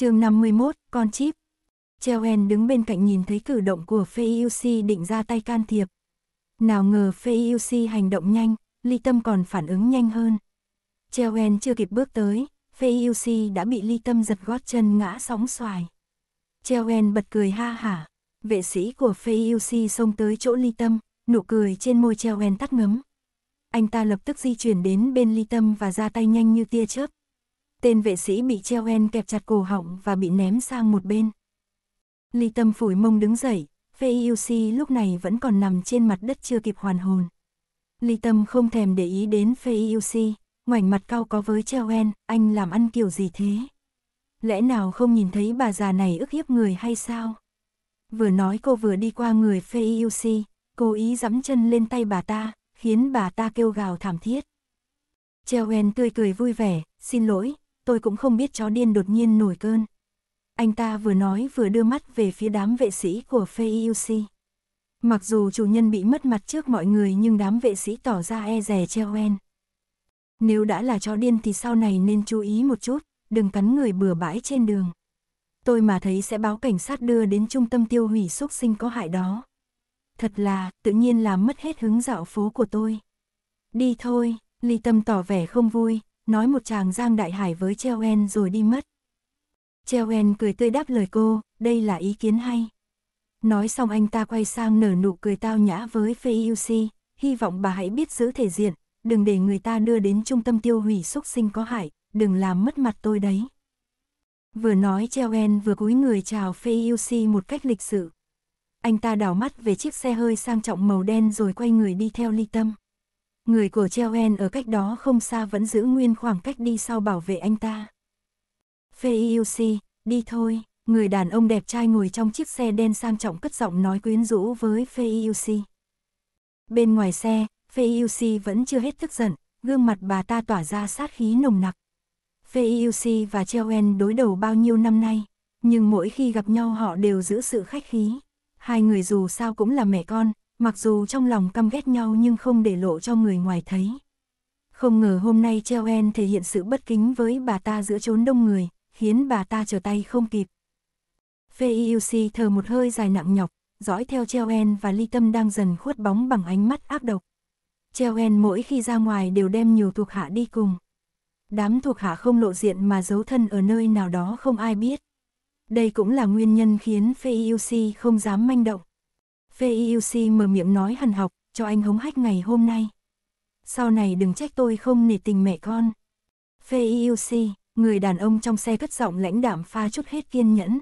chương 51, con chip. Chelen đứng bên cạnh nhìn thấy cử động của Feiusi định ra tay can thiệp. Nào ngờ Feiusi hành động nhanh, Ly Tâm còn phản ứng nhanh hơn. Chelen chưa kịp bước tới, Feiusi đã bị Ly Tâm giật gót chân ngã sóng xoài. Chelen bật cười ha hả. Vệ sĩ của Feiusi xông tới chỗ Ly Tâm, nụ cười trên môi Chelen tắt ngấm. Anh ta lập tức di chuyển đến bên Ly Tâm và ra tay nhanh như tia chớp tên vệ sĩ bị treo en kẹp chặt cổ họng và bị ném sang một bên. Ly Tâm phủi mông đứng dậy, Feyusi lúc này vẫn còn nằm trên mặt đất chưa kịp hoàn hồn. Ly Tâm không thèm để ý đến Feyusi, ngoảnh mặt cao có với treo en, anh làm ăn kiểu gì thế? Lẽ nào không nhìn thấy bà già này ức hiếp người hay sao? Vừa nói cô vừa đi qua người Feyusi, cố ý giẫm chân lên tay bà ta, khiến bà ta kêu gào thảm thiết. Treo en tươi cười vui vẻ, xin lỗi, tôi cũng không biết chó điên đột nhiên nổi cơn. Anh ta vừa nói vừa đưa mắt về phía đám vệ sĩ của Feiusi. Mặc dù chủ nhân bị mất mặt trước mọi người nhưng đám vệ sĩ tỏ ra e rè treo en. Nếu đã là chó điên thì sau này nên chú ý một chút, đừng cắn người bừa bãi trên đường. Tôi mà thấy sẽ báo cảnh sát đưa đến trung tâm tiêu hủy xúc sinh có hại đó. Thật là, tự nhiên làm mất hết hứng dạo phố của tôi. Đi thôi, Ly Tâm tỏ vẻ không vui, nói một chàng giang đại hải với En rồi đi mất. En cười tươi đáp lời cô, đây là ý kiến hay. Nói xong anh ta quay sang nở nụ cười tao nhã với Feiusi, hy vọng bà hãy biết giữ thể diện, đừng để người ta đưa đến trung tâm tiêu hủy xúc sinh có hại, đừng làm mất mặt tôi đấy. Vừa nói En vừa cúi người chào Feiusi một cách lịch sự. Anh ta đảo mắt về chiếc xe hơi sang trọng màu đen rồi quay người đi theo ly tâm người của En ở cách đó không xa vẫn giữ nguyên khoảng cách đi sau bảo vệ anh ta. Feiusi, đi thôi, người đàn ông đẹp trai ngồi trong chiếc xe đen sang trọng cất giọng nói quyến rũ với Feiusi. Bên ngoài xe, Feiusi vẫn chưa hết tức giận, gương mặt bà ta tỏa ra sát khí nồng nặc. Feiusi và En đối đầu bao nhiêu năm nay, nhưng mỗi khi gặp nhau họ đều giữ sự khách khí. Hai người dù sao cũng là mẹ con, mặc dù trong lòng căm ghét nhau nhưng không để lộ cho người ngoài thấy. Không ngờ hôm nay Treo En thể hiện sự bất kính với bà ta giữa chốn đông người, khiến bà ta trở tay không kịp. Feiusi thở một hơi dài nặng nhọc, dõi theo Treo En và Ly Tâm đang dần khuất bóng bằng ánh mắt ác độc. Treo En mỗi khi ra ngoài đều đem nhiều thuộc hạ đi cùng. Đám thuộc hạ không lộ diện mà giấu thân ở nơi nào đó không ai biết. Đây cũng là nguyên nhân khiến Feiusi không dám manh động. VIUC mở miệng nói hằn học, cho anh hống hách ngày hôm nay. Sau này đừng trách tôi không nể tình mẹ con. VIUC, người đàn ông trong xe cất giọng lãnh đạm pha chút hết kiên nhẫn.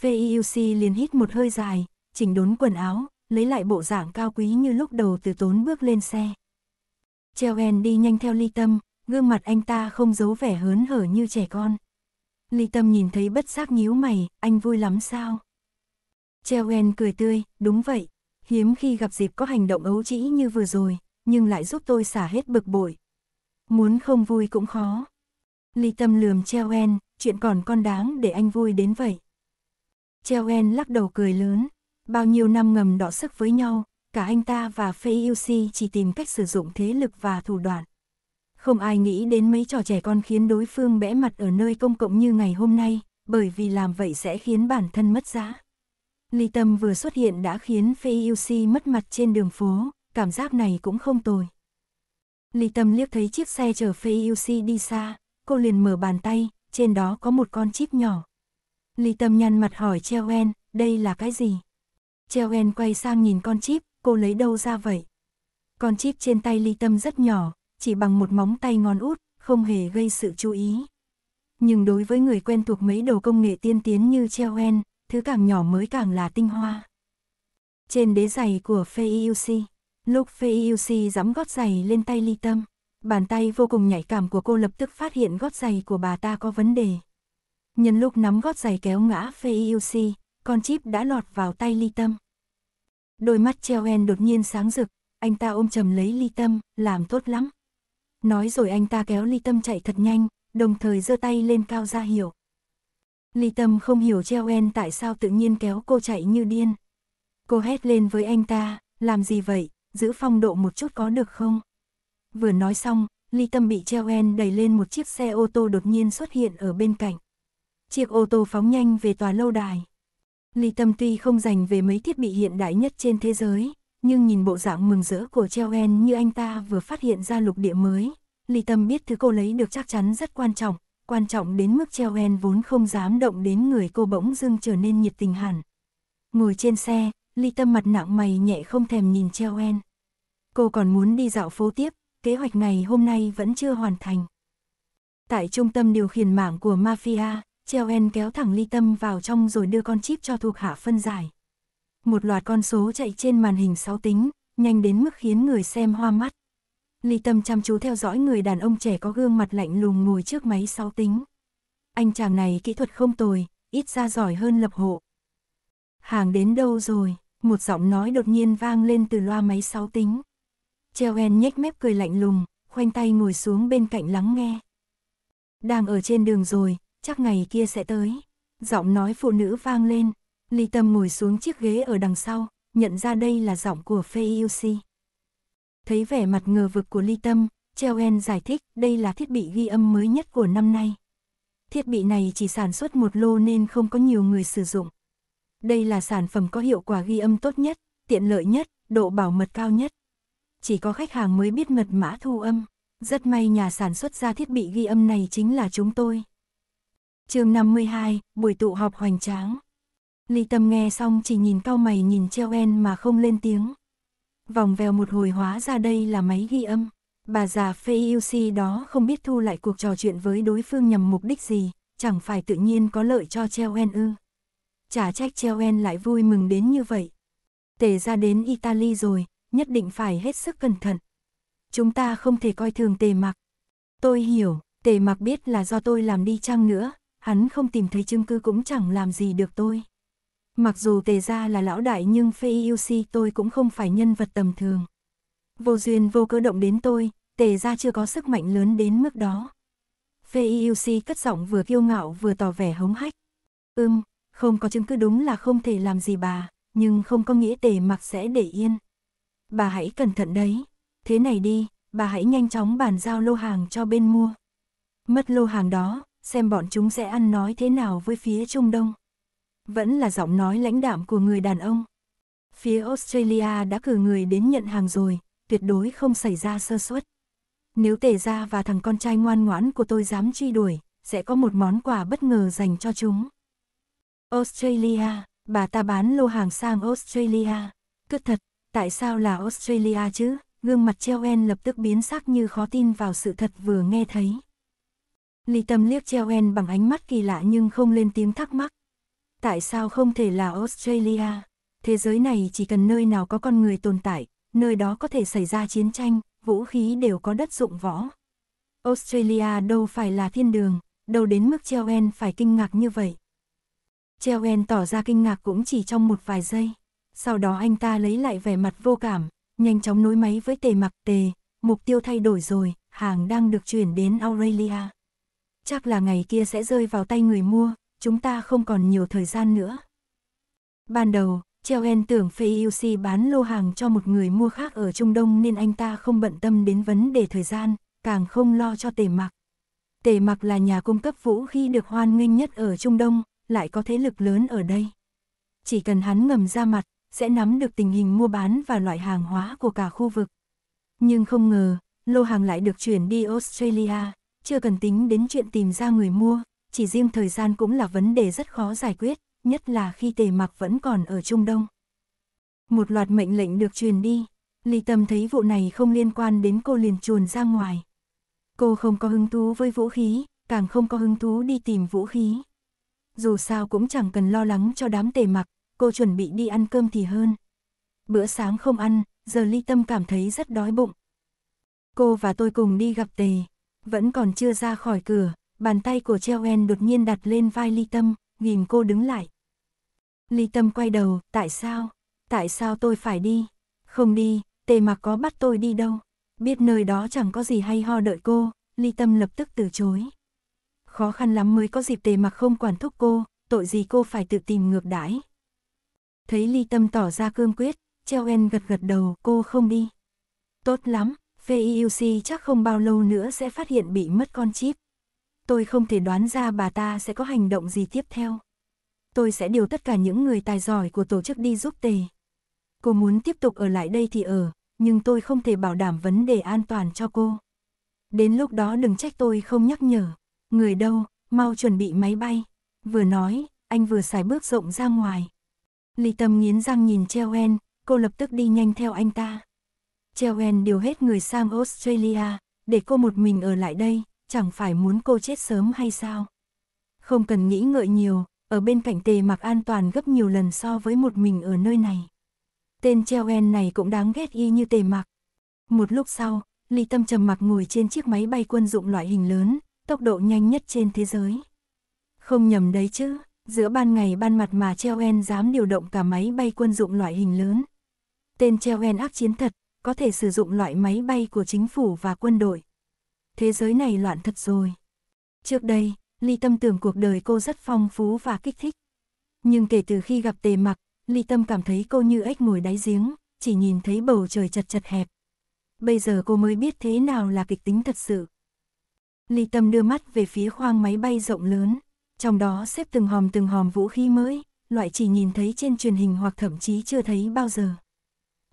VIUC liền hít một hơi dài, chỉnh đốn quần áo, lấy lại bộ dạng cao quý như lúc đầu từ tốn bước lên xe. Cheoen đi nhanh theo ly tâm, gương mặt anh ta không giấu vẻ hớn hở như trẻ con. Ly tâm nhìn thấy bất giác nhíu mày, anh vui lắm sao? En cười tươi, đúng vậy, hiếm khi gặp dịp có hành động ấu trĩ như vừa rồi, nhưng lại giúp tôi xả hết bực bội. Muốn không vui cũng khó. Ly tâm lườm En, chuyện còn con đáng để anh vui đến vậy. En lắc đầu cười lớn, bao nhiêu năm ngầm đọ sức với nhau, cả anh ta và Fei chỉ tìm cách sử dụng thế lực và thủ đoạn. Không ai nghĩ đến mấy trò trẻ con khiến đối phương bẽ mặt ở nơi công cộng như ngày hôm nay, bởi vì làm vậy sẽ khiến bản thân mất giá. Ly Tâm vừa xuất hiện đã khiến Fei Yuxi mất mặt trên đường phố, cảm giác này cũng không tồi. Ly Tâm liếc thấy chiếc xe chở Fei Yuxi đi xa, cô liền mở bàn tay, trên đó có một con chip nhỏ. Ly Tâm nhăn mặt hỏi Cheo En, đây là cái gì? Cheo En quay sang nhìn con chip, cô lấy đâu ra vậy? Con chip trên tay Ly Tâm rất nhỏ, chỉ bằng một móng tay ngón út, không hề gây sự chú ý. Nhưng đối với người quen thuộc mấy đồ công nghệ tiên tiến như Cheo En, thứ càng nhỏ mới càng là tinh hoa. Trên đế giày của Feiusi, lúc Feiusi giẫm gót giày lên tay ly tâm, bàn tay vô cùng nhạy cảm của cô lập tức phát hiện gót giày của bà ta có vấn đề. Nhân lúc nắm gót giày kéo ngã Feiusi, con chip đã lọt vào tay ly tâm. Đôi mắt treo en đột nhiên sáng rực, anh ta ôm chầm lấy ly tâm, làm tốt lắm. Nói rồi anh ta kéo ly tâm chạy thật nhanh, đồng thời giơ tay lên cao ra hiệu. Ly Tâm không hiểu treo en tại sao tự nhiên kéo cô chạy như điên. Cô hét lên với anh ta, làm gì vậy, giữ phong độ một chút có được không? Vừa nói xong, Ly Tâm bị treo en đẩy lên một chiếc xe ô tô đột nhiên xuất hiện ở bên cạnh. Chiếc ô tô phóng nhanh về tòa lâu đài. Ly Tâm tuy không dành về mấy thiết bị hiện đại nhất trên thế giới, nhưng nhìn bộ dạng mừng rỡ của treo en như anh ta vừa phát hiện ra lục địa mới. Ly Tâm biết thứ cô lấy được chắc chắn rất quan trọng, quan trọng đến mức treo en vốn không dám động đến người cô bỗng dưng trở nên nhiệt tình hẳn. Ngồi trên xe, ly tâm mặt nặng mày nhẹ không thèm nhìn treo en. Cô còn muốn đi dạo phố tiếp, kế hoạch ngày hôm nay vẫn chưa hoàn thành. Tại trung tâm điều khiển mạng của Mafia, treo en kéo thẳng ly tâm vào trong rồi đưa con chip cho thuộc hạ phân giải. Một loạt con số chạy trên màn hình sáu tính, nhanh đến mức khiến người xem hoa mắt. Ly Tâm chăm chú theo dõi người đàn ông trẻ có gương mặt lạnh lùng ngồi trước máy sáu tính. Anh chàng này kỹ thuật không tồi, ít ra giỏi hơn lập hộ. Hàng đến đâu rồi? Một giọng nói đột nhiên vang lên từ loa máy sáu tính. En nhếch mép cười lạnh lùng, khoanh tay ngồi xuống bên cạnh lắng nghe. Đang ở trên đường rồi, chắc ngày kia sẽ tới. Giọng nói phụ nữ vang lên, Ly Tâm ngồi xuống chiếc ghế ở đằng sau, nhận ra đây là giọng của Fei Yuxi. Thấy vẻ mặt ngờ vực của Ly Tâm, cheo en giải thích đây là thiết bị ghi âm mới nhất của năm nay. Thiết bị này chỉ sản xuất một lô nên không có nhiều người sử dụng. Đây là sản phẩm có hiệu quả ghi âm tốt nhất, tiện lợi nhất, độ bảo mật cao nhất. Chỉ có khách hàng mới biết mật mã thu âm. Rất may nhà sản xuất ra thiết bị ghi âm này chính là chúng tôi. chương 52, buổi tụ họp hoành tráng. Ly Tâm nghe xong chỉ nhìn cao mày nhìn en mà không lên tiếng vòng vèo một hồi hóa ra đây là máy ghi âm. Bà già Feyusi đó không biết thu lại cuộc trò chuyện với đối phương nhằm mục đích gì, chẳng phải tự nhiên có lợi cho Cheoen ư. Chả trách Cheoen lại vui mừng đến như vậy. Tề ra đến Italy rồi, nhất định phải hết sức cẩn thận. Chúng ta không thể coi thường tề mặc. Tôi hiểu, tề mặc biết là do tôi làm đi chăng nữa, hắn không tìm thấy chứng cứ cũng chẳng làm gì được tôi. Mặc dù tề gia là lão đại nhưng phê yêu si tôi cũng không phải nhân vật tầm thường. Vô duyên vô cơ động đến tôi, tề gia chưa có sức mạnh lớn đến mức đó. Phê yêu si cất giọng vừa kiêu ngạo vừa tỏ vẻ hống hách. Ưm, không có chứng cứ đúng là không thể làm gì bà, nhưng không có nghĩa tề mặc sẽ để yên. Bà hãy cẩn thận đấy, thế này đi, bà hãy nhanh chóng bàn giao lô hàng cho bên mua. Mất lô hàng đó, xem bọn chúng sẽ ăn nói thế nào với phía Trung Đông vẫn là giọng nói lãnh đạm của người đàn ông. Phía Australia đã cử người đến nhận hàng rồi, tuyệt đối không xảy ra sơ suất. Nếu tề ra và thằng con trai ngoan ngoãn của tôi dám truy đuổi, sẽ có một món quà bất ngờ dành cho chúng. Australia, bà ta bán lô hàng sang Australia. Cứ thật, tại sao là Australia chứ? Gương mặt treo en lập tức biến sắc như khó tin vào sự thật vừa nghe thấy. Lý Tâm liếc treo en bằng ánh mắt kỳ lạ nhưng không lên tiếng thắc mắc, Tại sao không thể là Australia? Thế giới này chỉ cần nơi nào có con người tồn tại, nơi đó có thể xảy ra chiến tranh, vũ khí đều có đất dụng võ. Australia đâu phải là thiên đường, đâu đến mức En phải kinh ngạc như vậy. En tỏ ra kinh ngạc cũng chỉ trong một vài giây. Sau đó anh ta lấy lại vẻ mặt vô cảm, nhanh chóng nối máy với tề mặc tề, mục tiêu thay đổi rồi, hàng đang được chuyển đến Australia. Chắc là ngày kia sẽ rơi vào tay người mua, chúng ta không còn nhiều thời gian nữa. Ban đầu, treo Chellen tưởng FEUC bán lô hàng cho một người mua khác ở Trung Đông nên anh ta không bận tâm đến vấn đề thời gian, càng không lo cho tề mặc. Tề mặc là nhà cung cấp vũ khí được hoan nghênh nhất ở Trung Đông, lại có thế lực lớn ở đây. Chỉ cần hắn ngầm ra mặt, sẽ nắm được tình hình mua bán và loại hàng hóa của cả khu vực. Nhưng không ngờ, lô hàng lại được chuyển đi Australia, chưa cần tính đến chuyện tìm ra người mua, chỉ riêng thời gian cũng là vấn đề rất khó giải quyết, nhất là khi tề mặc vẫn còn ở Trung Đông. Một loạt mệnh lệnh được truyền đi, Ly Tâm thấy vụ này không liên quan đến cô liền chuồn ra ngoài. Cô không có hứng thú với vũ khí, càng không có hứng thú đi tìm vũ khí. Dù sao cũng chẳng cần lo lắng cho đám tề mặc, cô chuẩn bị đi ăn cơm thì hơn. Bữa sáng không ăn, giờ Ly Tâm cảm thấy rất đói bụng. Cô và tôi cùng đi gặp tề, vẫn còn chưa ra khỏi cửa, Bàn tay của En đột nhiên đặt lên vai Ly Tâm, ghim cô đứng lại. Ly Tâm quay đầu, tại sao? Tại sao tôi phải đi? Không đi, tề mặc có bắt tôi đi đâu. Biết nơi đó chẳng có gì hay ho đợi cô, Ly Tâm lập tức từ chối. Khó khăn lắm mới có dịp tề mặc không quản thúc cô, tội gì cô phải tự tìm ngược đãi. Thấy Ly Tâm tỏ ra cương quyết, En gật gật đầu, cô không đi. Tốt lắm, VEUC chắc không bao lâu nữa sẽ phát hiện bị mất con chip. Tôi không thể đoán ra bà ta sẽ có hành động gì tiếp theo. Tôi sẽ điều tất cả những người tài giỏi của tổ chức đi giúp tề. Cô muốn tiếp tục ở lại đây thì ở, nhưng tôi không thể bảo đảm vấn đề an toàn cho cô. Đến lúc đó đừng trách tôi không nhắc nhở. Người đâu, mau chuẩn bị máy bay. Vừa nói, anh vừa xài bước rộng ra ngoài. Lý Tâm nghiến răng nhìn en, cô lập tức đi nhanh theo anh ta. en điều hết người sang Australia, để cô một mình ở lại đây, chẳng phải muốn cô chết sớm hay sao? Không cần nghĩ ngợi nhiều, ở bên cạnh tề mặc an toàn gấp nhiều lần so với một mình ở nơi này. Tên treo en này cũng đáng ghét y như tề mặc. Một lúc sau, Ly Tâm trầm mặc ngồi trên chiếc máy bay quân dụng loại hình lớn, tốc độ nhanh nhất trên thế giới. Không nhầm đấy chứ, giữa ban ngày ban mặt mà treo en dám điều động cả máy bay quân dụng loại hình lớn. Tên treo en ác chiến thật, có thể sử dụng loại máy bay của chính phủ và quân đội thế giới này loạn thật rồi. Trước đây, Ly Tâm tưởng cuộc đời cô rất phong phú và kích thích. Nhưng kể từ khi gặp tề mặc, Ly Tâm cảm thấy cô như ếch ngồi đáy giếng, chỉ nhìn thấy bầu trời chật chật hẹp. Bây giờ cô mới biết thế nào là kịch tính thật sự. Ly Tâm đưa mắt về phía khoang máy bay rộng lớn, trong đó xếp từng hòm từng hòm vũ khí mới, loại chỉ nhìn thấy trên truyền hình hoặc thậm chí chưa thấy bao giờ.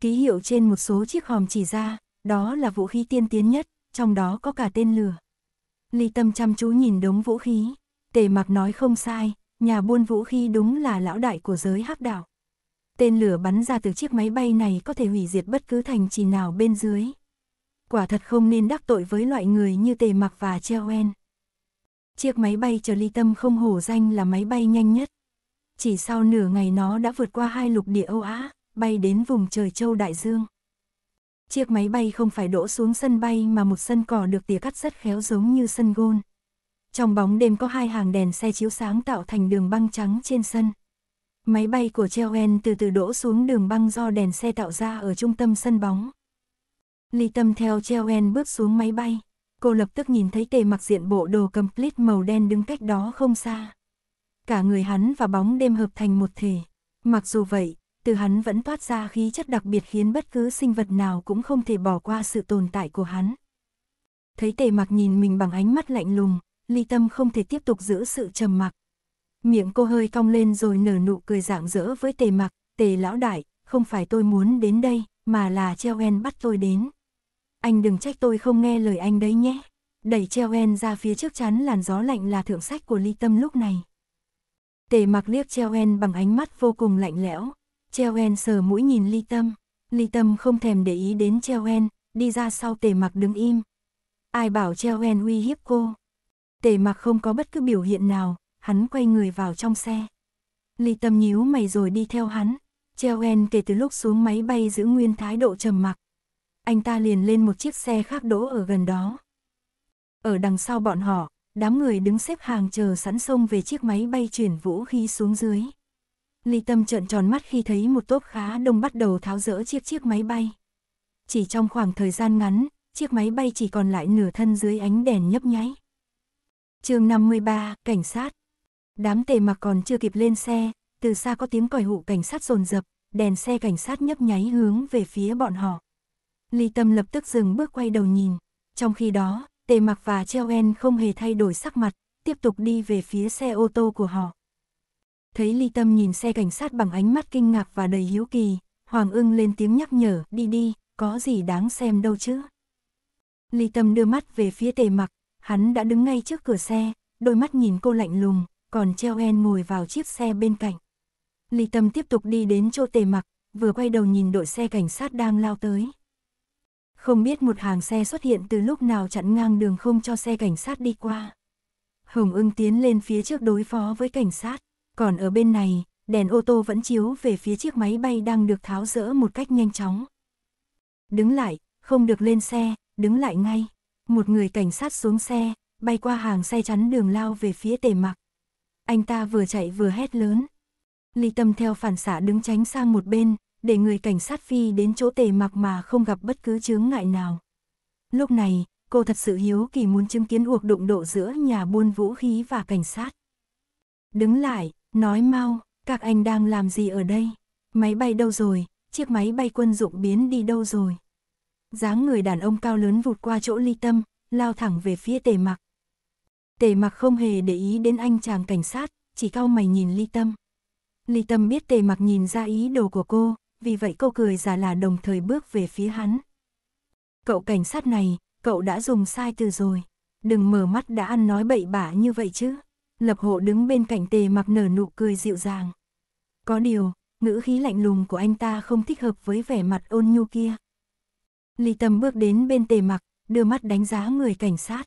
Ký hiệu trên một số chiếc hòm chỉ ra, đó là vũ khí tiên tiến nhất, trong đó có cả tên lửa. Ly Tâm chăm chú nhìn đống vũ khí, Tề Mặc nói không sai, nhà buôn vũ khí đúng là lão đại của giới hắc đạo. Tên lửa bắn ra từ chiếc máy bay này có thể hủy diệt bất cứ thành trì nào bên dưới. Quả thật không nên đắc tội với loại người như Tề Mặc và Cheoen. Chiếc máy bay chở Ly Tâm không hổ danh là máy bay nhanh nhất. Chỉ sau nửa ngày nó đã vượt qua hai lục địa Âu Á, bay đến vùng trời châu Đại Dương. Chiếc máy bay không phải đổ xuống sân bay mà một sân cỏ được tỉa cắt rất khéo giống như sân gôn. Trong bóng đêm có hai hàng đèn xe chiếu sáng tạo thành đường băng trắng trên sân. Máy bay của Cheoen từ từ đổ xuống đường băng do đèn xe tạo ra ở trung tâm sân bóng. Ly Tâm theo Cheoen bước xuống máy bay. Cô lập tức nhìn thấy tề mặc diện bộ đồ complete màu đen đứng cách đó không xa. Cả người hắn và bóng đêm hợp thành một thể. Mặc dù vậy, từ hắn vẫn toát ra khí chất đặc biệt khiến bất cứ sinh vật nào cũng không thể bỏ qua sự tồn tại của hắn. Thấy tề mặc nhìn mình bằng ánh mắt lạnh lùng, ly tâm không thể tiếp tục giữ sự trầm mặc. Miệng cô hơi cong lên rồi nở nụ cười rạng rỡ với tề mặc, tề lão đại, không phải tôi muốn đến đây, mà là treo en bắt tôi đến. Anh đừng trách tôi không nghe lời anh đấy nhé. Đẩy treo en ra phía trước chắn làn gió lạnh là thượng sách của ly tâm lúc này. Tề mặc liếc treo en bằng ánh mắt vô cùng lạnh lẽo, Treo En sờ mũi nhìn Ly Tâm. Ly Tâm không thèm để ý đến Treo En, đi ra sau tề mặc đứng im. Ai bảo Treo En uy hiếp cô. Tề mặc không có bất cứ biểu hiện nào, hắn quay người vào trong xe. Ly Tâm nhíu mày rồi đi theo hắn. Treo En kể từ lúc xuống máy bay giữ nguyên thái độ trầm mặc. Anh ta liền lên một chiếc xe khác đỗ ở gần đó. Ở đằng sau bọn họ, đám người đứng xếp hàng chờ sẵn sông về chiếc máy bay chuyển vũ khí xuống dưới. Ly Tâm trợn tròn mắt khi thấy một tốp khá đông bắt đầu tháo rỡ chiếc chiếc máy bay. Chỉ trong khoảng thời gian ngắn, chiếc máy bay chỉ còn lại nửa thân dưới ánh đèn nhấp nháy. chương 53, Cảnh sát. Đám tề mặc còn chưa kịp lên xe, từ xa có tiếng còi hụ cảnh sát rồn rập, đèn xe cảnh sát nhấp nháy hướng về phía bọn họ. Ly Tâm lập tức dừng bước quay đầu nhìn. Trong khi đó, tề mặc và treo en không hề thay đổi sắc mặt, tiếp tục đi về phía xe ô tô của họ thấy ly tâm nhìn xe cảnh sát bằng ánh mắt kinh ngạc và đầy hiếu kỳ, Hoàng ưng lên tiếng nhắc nhở, đi đi, có gì đáng xem đâu chứ. Ly tâm đưa mắt về phía tề mặc, hắn đã đứng ngay trước cửa xe, đôi mắt nhìn cô lạnh lùng, còn treo en ngồi vào chiếc xe bên cạnh. Ly tâm tiếp tục đi đến chỗ tề mặc, vừa quay đầu nhìn đội xe cảnh sát đang lao tới. Không biết một hàng xe xuất hiện từ lúc nào chặn ngang đường không cho xe cảnh sát đi qua. Hồng ưng tiến lên phía trước đối phó với cảnh sát. Còn ở bên này, đèn ô tô vẫn chiếu về phía chiếc máy bay đang được tháo rỡ một cách nhanh chóng. Đứng lại, không được lên xe, đứng lại ngay. Một người cảnh sát xuống xe, bay qua hàng xe chắn đường lao về phía tề mặc. Anh ta vừa chạy vừa hét lớn. Ly Tâm theo phản xạ đứng tránh sang một bên, để người cảnh sát phi đến chỗ tề mặc mà không gặp bất cứ chướng ngại nào. Lúc này, cô thật sự hiếu kỳ muốn chứng kiến cuộc đụng độ giữa nhà buôn vũ khí và cảnh sát. Đứng lại, Nói mau, các anh đang làm gì ở đây? Máy bay đâu rồi? Chiếc máy bay quân dụng biến đi đâu rồi? dáng người đàn ông cao lớn vụt qua chỗ ly tâm, lao thẳng về phía tề mặc. Tề mặc không hề để ý đến anh chàng cảnh sát, chỉ cau mày nhìn ly tâm. Ly tâm biết tề mặc nhìn ra ý đồ của cô, vì vậy cô cười giả là đồng thời bước về phía hắn. Cậu cảnh sát này, cậu đã dùng sai từ rồi. Đừng mở mắt đã ăn nói bậy bạ như vậy chứ. Lập hộ đứng bên cạnh tề mặc nở nụ cười dịu dàng. Có điều, ngữ khí lạnh lùng của anh ta không thích hợp với vẻ mặt ôn nhu kia. Ly Tâm bước đến bên tề mặc, đưa mắt đánh giá người cảnh sát.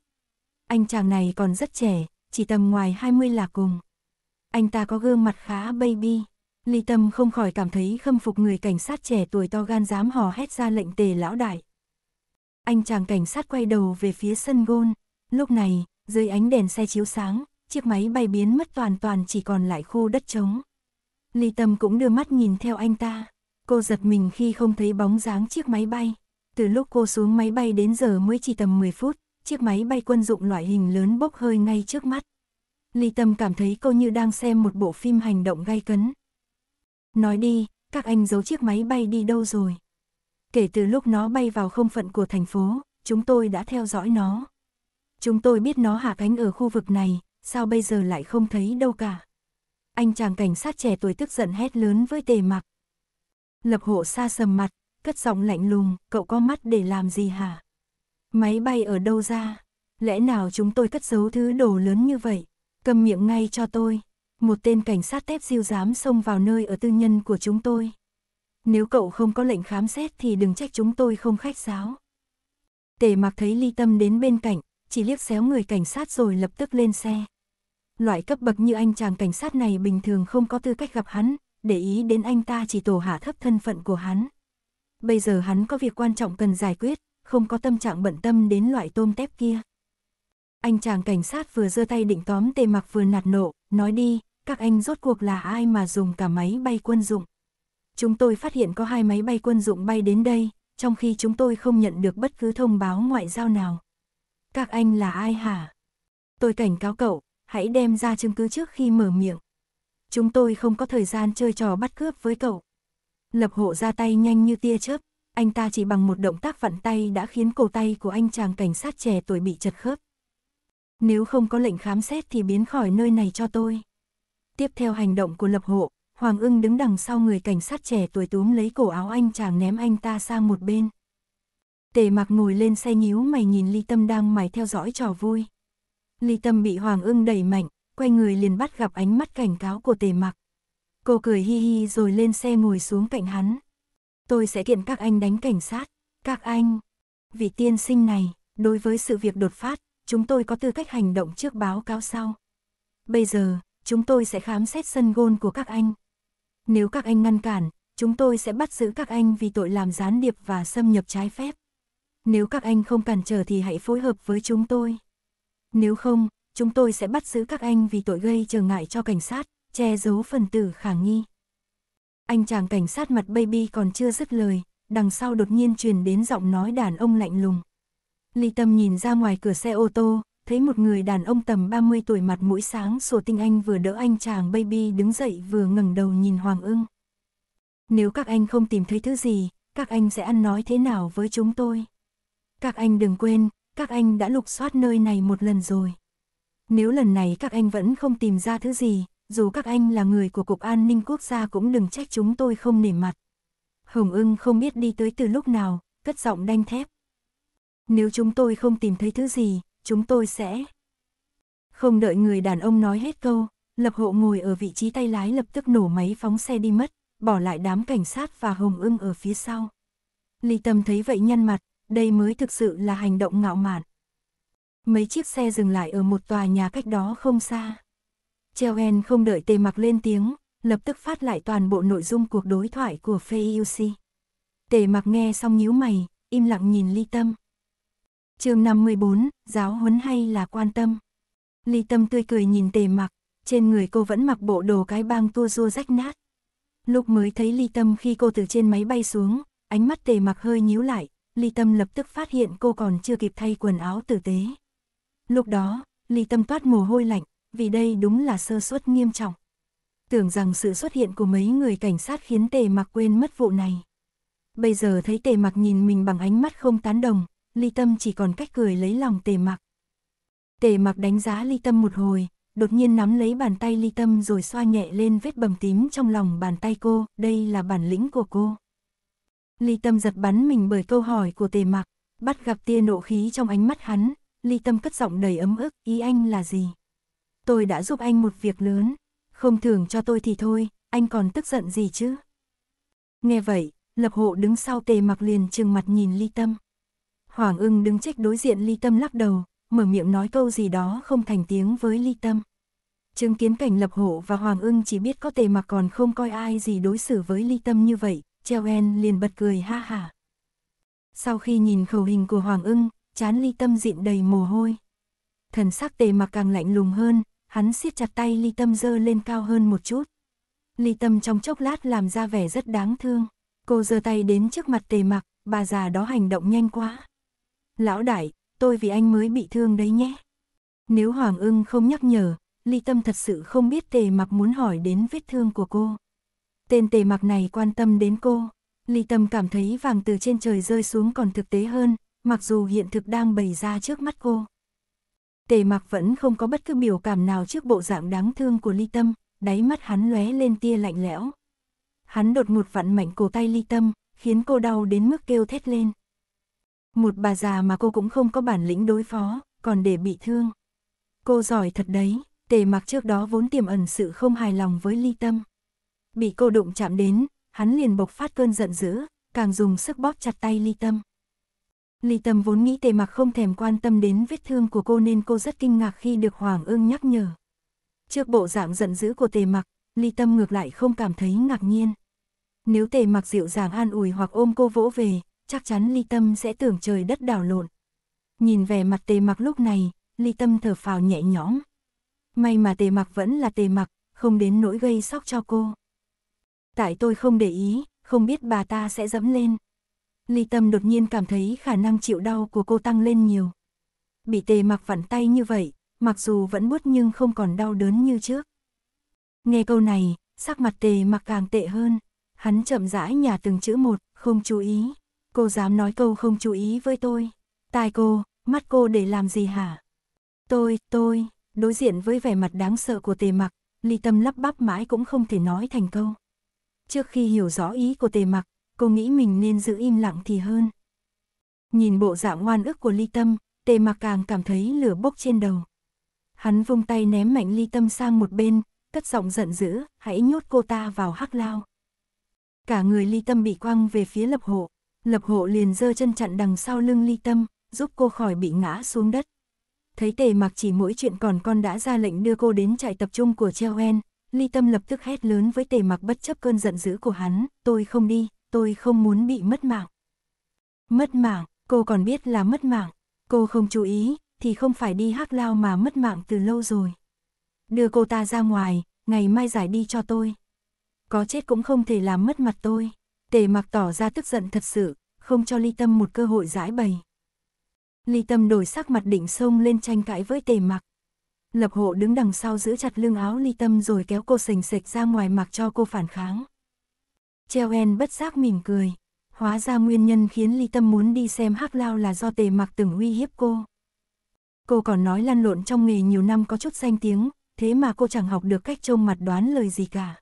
Anh chàng này còn rất trẻ, chỉ tầm ngoài 20 là cùng. Anh ta có gương mặt khá baby. Ly Tâm không khỏi cảm thấy khâm phục người cảnh sát trẻ tuổi to gan dám hò hét ra lệnh tề lão đại. Anh chàng cảnh sát quay đầu về phía sân gôn. Lúc này, dưới ánh đèn xe chiếu sáng, chiếc máy bay biến mất toàn toàn chỉ còn lại khu đất trống. Ly Tâm cũng đưa mắt nhìn theo anh ta, cô giật mình khi không thấy bóng dáng chiếc máy bay. Từ lúc cô xuống máy bay đến giờ mới chỉ tầm 10 phút, chiếc máy bay quân dụng loại hình lớn bốc hơi ngay trước mắt. Ly Tâm cảm thấy cô như đang xem một bộ phim hành động gay cấn. Nói đi, các anh giấu chiếc máy bay đi đâu rồi? Kể từ lúc nó bay vào không phận của thành phố, chúng tôi đã theo dõi nó. Chúng tôi biết nó hạ cánh ở khu vực này, sao bây giờ lại không thấy đâu cả. Anh chàng cảnh sát trẻ tuổi tức giận hét lớn với tề mặc. Lập hộ xa sầm mặt, cất giọng lạnh lùng, cậu có mắt để làm gì hả? Máy bay ở đâu ra? Lẽ nào chúng tôi cất giấu thứ đồ lớn như vậy? Cầm miệng ngay cho tôi. Một tên cảnh sát tép diêu dám xông vào nơi ở tư nhân của chúng tôi. Nếu cậu không có lệnh khám xét thì đừng trách chúng tôi không khách giáo. Tề mặc thấy ly tâm đến bên cạnh, chỉ liếc xéo người cảnh sát rồi lập tức lên xe loại cấp bậc như anh chàng cảnh sát này bình thường không có tư cách gặp hắn, để ý đến anh ta chỉ tổ hạ thấp thân phận của hắn. Bây giờ hắn có việc quan trọng cần giải quyết, không có tâm trạng bận tâm đến loại tôm tép kia. Anh chàng cảnh sát vừa giơ tay định tóm tề mặc vừa nạt nộ, nói đi, các anh rốt cuộc là ai mà dùng cả máy bay quân dụng. Chúng tôi phát hiện có hai máy bay quân dụng bay đến đây, trong khi chúng tôi không nhận được bất cứ thông báo ngoại giao nào. Các anh là ai hả? Tôi cảnh cáo cậu, hãy đem ra chứng cứ trước khi mở miệng. Chúng tôi không có thời gian chơi trò bắt cướp với cậu. Lập hộ ra tay nhanh như tia chớp, anh ta chỉ bằng một động tác vặn tay đã khiến cổ tay của anh chàng cảnh sát trẻ tuổi bị chật khớp. Nếu không có lệnh khám xét thì biến khỏi nơi này cho tôi. Tiếp theo hành động của lập hộ, Hoàng ưng đứng đằng sau người cảnh sát trẻ tuổi túm lấy cổ áo anh chàng ném anh ta sang một bên. Tề mặc ngồi lên xe nhíu mày nhìn ly tâm đang mày theo dõi trò vui. Ly Tâm bị Hoàng ưng đẩy mạnh, quay người liền bắt gặp ánh mắt cảnh cáo của tề mặc. Cô cười hi hi rồi lên xe ngồi xuống cạnh hắn. Tôi sẽ kiện các anh đánh cảnh sát. Các anh, vị tiên sinh này, đối với sự việc đột phát, chúng tôi có tư cách hành động trước báo cáo sau. Bây giờ, chúng tôi sẽ khám xét sân gôn của các anh. Nếu các anh ngăn cản, chúng tôi sẽ bắt giữ các anh vì tội làm gián điệp và xâm nhập trái phép. Nếu các anh không cản trở thì hãy phối hợp với chúng tôi. Nếu không, chúng tôi sẽ bắt giữ các anh vì tội gây trở ngại cho cảnh sát, che giấu phần tử khả nghi. Anh chàng cảnh sát mặt baby còn chưa dứt lời, đằng sau đột nhiên truyền đến giọng nói đàn ông lạnh lùng. Ly Tâm nhìn ra ngoài cửa xe ô tô, thấy một người đàn ông tầm 30 tuổi mặt mũi sáng sủa tinh anh vừa đỡ anh chàng baby đứng dậy vừa ngẩng đầu nhìn Hoàng ưng. Nếu các anh không tìm thấy thứ gì, các anh sẽ ăn nói thế nào với chúng tôi? Các anh đừng quên, các anh đã lục soát nơi này một lần rồi. Nếu lần này các anh vẫn không tìm ra thứ gì, dù các anh là người của Cục An ninh Quốc gia cũng đừng trách chúng tôi không nể mặt. Hồng ưng không biết đi tới từ lúc nào, cất giọng đanh thép. Nếu chúng tôi không tìm thấy thứ gì, chúng tôi sẽ... Không đợi người đàn ông nói hết câu, lập hộ ngồi ở vị trí tay lái lập tức nổ máy phóng xe đi mất, bỏ lại đám cảnh sát và Hồng ưng ở phía sau. Ly Tâm thấy vậy nhăn mặt, đây mới thực sự là hành động ngạo mạn. Mấy chiếc xe dừng lại ở một tòa nhà cách đó không xa. Cheoen không đợi tề mặc lên tiếng, lập tức phát lại toàn bộ nội dung cuộc đối thoại của Feiusi. Tề mặc nghe xong nhíu mày, im lặng nhìn ly tâm. chương 54, giáo huấn hay là quan tâm? Ly tâm tươi cười nhìn tề mặc, trên người cô vẫn mặc bộ đồ cái băng tua rua rách nát. Lúc mới thấy ly tâm khi cô từ trên máy bay xuống, ánh mắt tề mặc hơi nhíu lại, Ly Tâm lập tức phát hiện cô còn chưa kịp thay quần áo tử tế. Lúc đó, Ly Tâm toát mồ hôi lạnh, vì đây đúng là sơ suất nghiêm trọng. Tưởng rằng sự xuất hiện của mấy người cảnh sát khiến tề mặc quên mất vụ này. Bây giờ thấy tề mặc nhìn mình bằng ánh mắt không tán đồng, Ly Tâm chỉ còn cách cười lấy lòng tề mặc. Tề mặc đánh giá Ly Tâm một hồi, đột nhiên nắm lấy bàn tay Ly Tâm rồi xoa nhẹ lên vết bầm tím trong lòng bàn tay cô, đây là bản lĩnh của cô. Ly Tâm giật bắn mình bởi câu hỏi của tề mặc, bắt gặp tia nộ khí trong ánh mắt hắn, Ly Tâm cất giọng đầy ấm ức, ý anh là gì? Tôi đã giúp anh một việc lớn, không thưởng cho tôi thì thôi, anh còn tức giận gì chứ? Nghe vậy, lập hộ đứng sau tề mặc liền trừng mặt nhìn Ly Tâm. Hoàng ưng đứng trách đối diện Ly Tâm lắc đầu, mở miệng nói câu gì đó không thành tiếng với Ly Tâm. Chứng kiến cảnh lập hộ và Hoàng ưng chỉ biết có tề mặc còn không coi ai gì đối xử với Ly Tâm như vậy, Treo En liền bật cười ha hả. Sau khi nhìn khẩu hình của Hoàng ưng, chán ly tâm dịn đầy mồ hôi. Thần sắc tề mặc càng lạnh lùng hơn, hắn siết chặt tay ly tâm dơ lên cao hơn một chút. Ly tâm trong chốc lát làm ra vẻ rất đáng thương. Cô giơ tay đến trước mặt tề mặc, bà già đó hành động nhanh quá. Lão đại, tôi vì anh mới bị thương đấy nhé. Nếu Hoàng ưng không nhắc nhở, ly tâm thật sự không biết tề mặc muốn hỏi đến vết thương của cô. Tên tề mặc này quan tâm đến cô. Ly Tâm cảm thấy vàng từ trên trời rơi xuống còn thực tế hơn, mặc dù hiện thực đang bày ra trước mắt cô. Tề mặc vẫn không có bất cứ biểu cảm nào trước bộ dạng đáng thương của Ly Tâm, đáy mắt hắn lóe lên tia lạnh lẽo. Hắn đột ngột vặn mạnh cổ tay Ly Tâm, khiến cô đau đến mức kêu thét lên. Một bà già mà cô cũng không có bản lĩnh đối phó, còn để bị thương. Cô giỏi thật đấy, tề mặc trước đó vốn tiềm ẩn sự không hài lòng với Ly Tâm bị cô đụng chạm đến, hắn liền bộc phát cơn giận dữ, càng dùng sức bóp chặt tay ly tâm. Ly tâm vốn nghĩ tề mặc không thèm quan tâm đến vết thương của cô nên cô rất kinh ngạc khi được Hoàng ương nhắc nhở. Trước bộ dạng giận dữ của tề mặc, ly tâm ngược lại không cảm thấy ngạc nhiên. Nếu tề mặc dịu dàng an ủi hoặc ôm cô vỗ về, chắc chắn ly tâm sẽ tưởng trời đất đảo lộn. Nhìn vẻ mặt tề mặc lúc này, ly tâm thở phào nhẹ nhõm. May mà tề mặc vẫn là tề mặc, không đến nỗi gây sóc cho cô tại tôi không để ý, không biết bà ta sẽ dẫm lên. Ly Tâm đột nhiên cảm thấy khả năng chịu đau của cô tăng lên nhiều. Bị tề mặc vặn tay như vậy, mặc dù vẫn buốt nhưng không còn đau đớn như trước. Nghe câu này, sắc mặt tề mặc càng tệ hơn. Hắn chậm rãi nhà từng chữ một, không chú ý. Cô dám nói câu không chú ý với tôi. Tai cô, mắt cô để làm gì hả? Tôi, tôi, đối diện với vẻ mặt đáng sợ của tề mặc, ly tâm lắp bắp mãi cũng không thể nói thành câu. Trước khi hiểu rõ ý của tề mặc, cô nghĩ mình nên giữ im lặng thì hơn. Nhìn bộ dạng ngoan ức của ly tâm, tề mặc càng cảm thấy lửa bốc trên đầu. Hắn vung tay ném mạnh ly tâm sang một bên, cất giọng giận dữ, hãy nhốt cô ta vào hắc lao. Cả người ly tâm bị quăng về phía lập hộ, lập hộ liền giơ chân chặn đằng sau lưng ly tâm, giúp cô khỏi bị ngã xuống đất. Thấy tề mặc chỉ mỗi chuyện còn con đã ra lệnh đưa cô đến trại tập trung của En. Ly Tâm lập tức hét lớn với tề mặc bất chấp cơn giận dữ của hắn, tôi không đi, tôi không muốn bị mất mạng. Mất mạng, cô còn biết là mất mạng, cô không chú ý, thì không phải đi hắc lao mà mất mạng từ lâu rồi. Đưa cô ta ra ngoài, ngày mai giải đi cho tôi. Có chết cũng không thể làm mất mặt tôi. Tề mặc tỏ ra tức giận thật sự, không cho Ly Tâm một cơ hội giải bày. Ly Tâm đổi sắc mặt định sông lên tranh cãi với tề mặc. Lập hộ đứng đằng sau giữ chặt lưng áo ly tâm rồi kéo cô sình sạch ra ngoài mặc cho cô phản kháng. Treo en bất giác mỉm cười. Hóa ra nguyên nhân khiến ly tâm muốn đi xem hắc lao là do tề mặc từng uy hiếp cô. Cô còn nói lăn lộn trong nghề nhiều năm có chút danh tiếng, thế mà cô chẳng học được cách trông mặt đoán lời gì cả.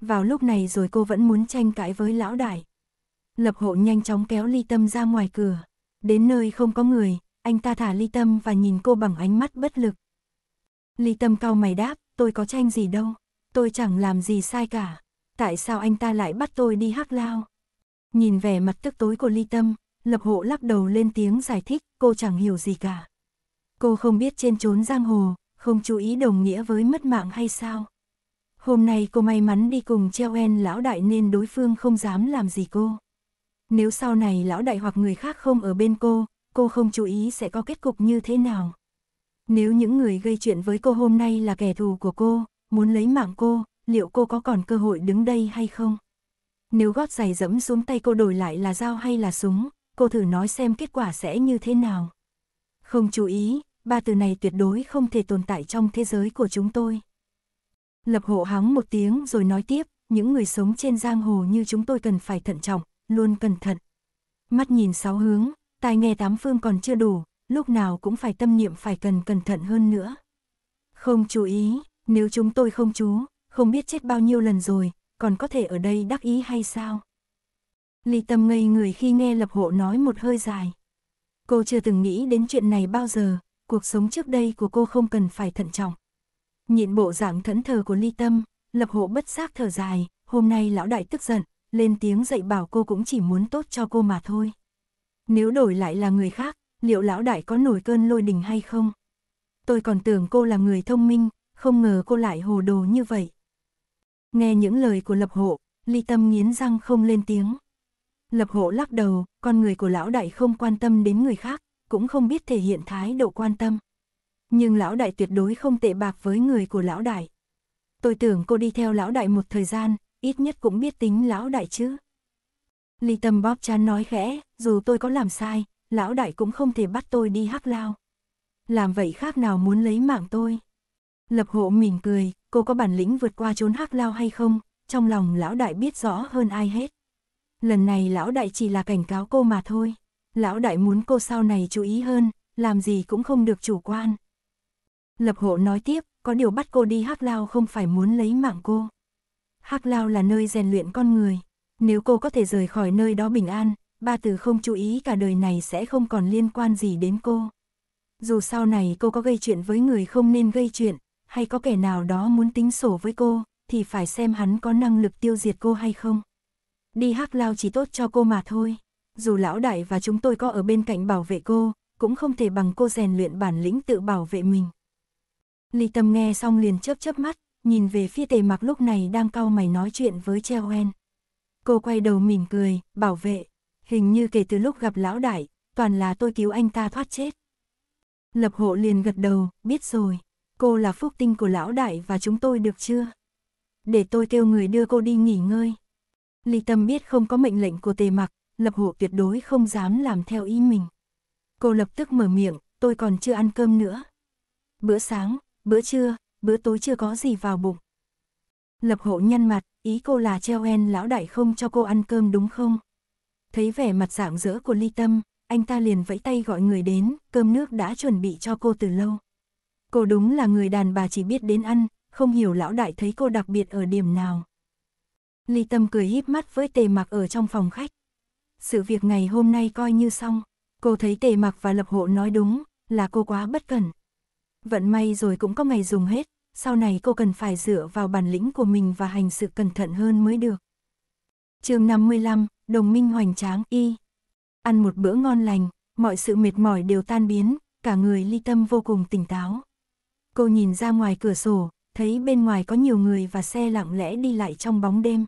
Vào lúc này rồi cô vẫn muốn tranh cãi với lão đại. Lập hộ nhanh chóng kéo ly tâm ra ngoài cửa. Đến nơi không có người, anh ta thả ly tâm và nhìn cô bằng ánh mắt bất lực. Ly Tâm cao mày đáp, tôi có tranh gì đâu, tôi chẳng làm gì sai cả, tại sao anh ta lại bắt tôi đi hắc lao? Nhìn vẻ mặt tức tối của Ly Tâm, Lập Hộ lắc đầu lên tiếng giải thích, cô chẳng hiểu gì cả. Cô không biết trên trốn giang hồ, không chú ý đồng nghĩa với mất mạng hay sao? Hôm nay cô may mắn đi cùng treo en lão đại nên đối phương không dám làm gì cô. Nếu sau này lão đại hoặc người khác không ở bên cô, cô không chú ý sẽ có kết cục như thế nào? Nếu những người gây chuyện với cô hôm nay là kẻ thù của cô, muốn lấy mạng cô, liệu cô có còn cơ hội đứng đây hay không? Nếu gót giày dẫm xuống tay cô đổi lại là dao hay là súng, cô thử nói xem kết quả sẽ như thế nào. Không chú ý, ba từ này tuyệt đối không thể tồn tại trong thế giới của chúng tôi. Lập hộ hắng một tiếng rồi nói tiếp, những người sống trên giang hồ như chúng tôi cần phải thận trọng, luôn cẩn thận. Mắt nhìn sáu hướng, tai nghe tám phương còn chưa đủ, lúc nào cũng phải tâm niệm phải cần cẩn thận hơn nữa. Không chú ý, nếu chúng tôi không chú, không biết chết bao nhiêu lần rồi, còn có thể ở đây đắc ý hay sao? Ly Tâm ngây người khi nghe Lập Hộ nói một hơi dài. Cô chưa từng nghĩ đến chuyện này bao giờ, cuộc sống trước đây của cô không cần phải thận trọng. nhịn bộ dạng thẫn thờ của Ly Tâm, Lập Hộ bất giác thở dài, hôm nay lão đại tức giận, lên tiếng dạy bảo cô cũng chỉ muốn tốt cho cô mà thôi. Nếu đổi lại là người khác, liệu lão đại có nổi cơn lôi đình hay không? Tôi còn tưởng cô là người thông minh, không ngờ cô lại hồ đồ như vậy. Nghe những lời của lập hộ, ly tâm nghiến răng không lên tiếng. Lập hộ lắc đầu, con người của lão đại không quan tâm đến người khác, cũng không biết thể hiện thái độ quan tâm. Nhưng lão đại tuyệt đối không tệ bạc với người của lão đại. Tôi tưởng cô đi theo lão đại một thời gian, ít nhất cũng biết tính lão đại chứ. Ly tâm bóp chán nói khẽ, dù tôi có làm sai, lão đại cũng không thể bắt tôi đi hắc lao. Làm vậy khác nào muốn lấy mạng tôi. Lập hộ mỉm cười, cô có bản lĩnh vượt qua trốn hắc lao hay không, trong lòng lão đại biết rõ hơn ai hết. Lần này lão đại chỉ là cảnh cáo cô mà thôi. Lão đại muốn cô sau này chú ý hơn, làm gì cũng không được chủ quan. Lập hộ nói tiếp, có điều bắt cô đi hắc lao không phải muốn lấy mạng cô. Hắc lao là nơi rèn luyện con người. Nếu cô có thể rời khỏi nơi đó bình an, ba từ không chú ý cả đời này sẽ không còn liên quan gì đến cô. Dù sau này cô có gây chuyện với người không nên gây chuyện, hay có kẻ nào đó muốn tính sổ với cô, thì phải xem hắn có năng lực tiêu diệt cô hay không. Đi hắc lao chỉ tốt cho cô mà thôi. Dù lão đại và chúng tôi có ở bên cạnh bảo vệ cô, cũng không thể bằng cô rèn luyện bản lĩnh tự bảo vệ mình. Ly Tâm nghe xong liền chớp chớp mắt, nhìn về phía tề mặc lúc này đang cau mày nói chuyện với Cheo En. Cô quay đầu mỉm cười, bảo vệ, hình như kể từ lúc gặp lão đại, toàn là tôi cứu anh ta thoát chết. Lập hộ liền gật đầu, biết rồi, cô là phúc tinh của lão đại và chúng tôi được chưa? Để tôi kêu người đưa cô đi nghỉ ngơi. Ly Tâm biết không có mệnh lệnh của tề mặc, lập hộ tuyệt đối không dám làm theo ý mình. Cô lập tức mở miệng, tôi còn chưa ăn cơm nữa. Bữa sáng, bữa trưa, bữa tối chưa có gì vào bụng. Lập hộ nhăn mặt, ý cô là treo en lão đại không cho cô ăn cơm đúng không? Thấy vẻ mặt dạng dỡ của ly tâm, anh ta liền vẫy tay gọi người đến, cơm nước đã chuẩn bị cho cô từ lâu. Cô đúng là người đàn bà chỉ biết đến ăn, không hiểu lão đại thấy cô đặc biệt ở điểm nào. Ly Tâm cười híp mắt với tề mặc ở trong phòng khách. Sự việc ngày hôm nay coi như xong, cô thấy tề mặc và lập hộ nói đúng, là cô quá bất cẩn. Vận may rồi cũng có ngày dùng hết, sau này cô cần phải dựa vào bản lĩnh của mình và hành sự cẩn thận hơn mới được chương 55, đồng minh hoành tráng y. Ăn một bữa ngon lành, mọi sự mệt mỏi đều tan biến, cả người ly tâm vô cùng tỉnh táo. Cô nhìn ra ngoài cửa sổ, thấy bên ngoài có nhiều người và xe lặng lẽ đi lại trong bóng đêm.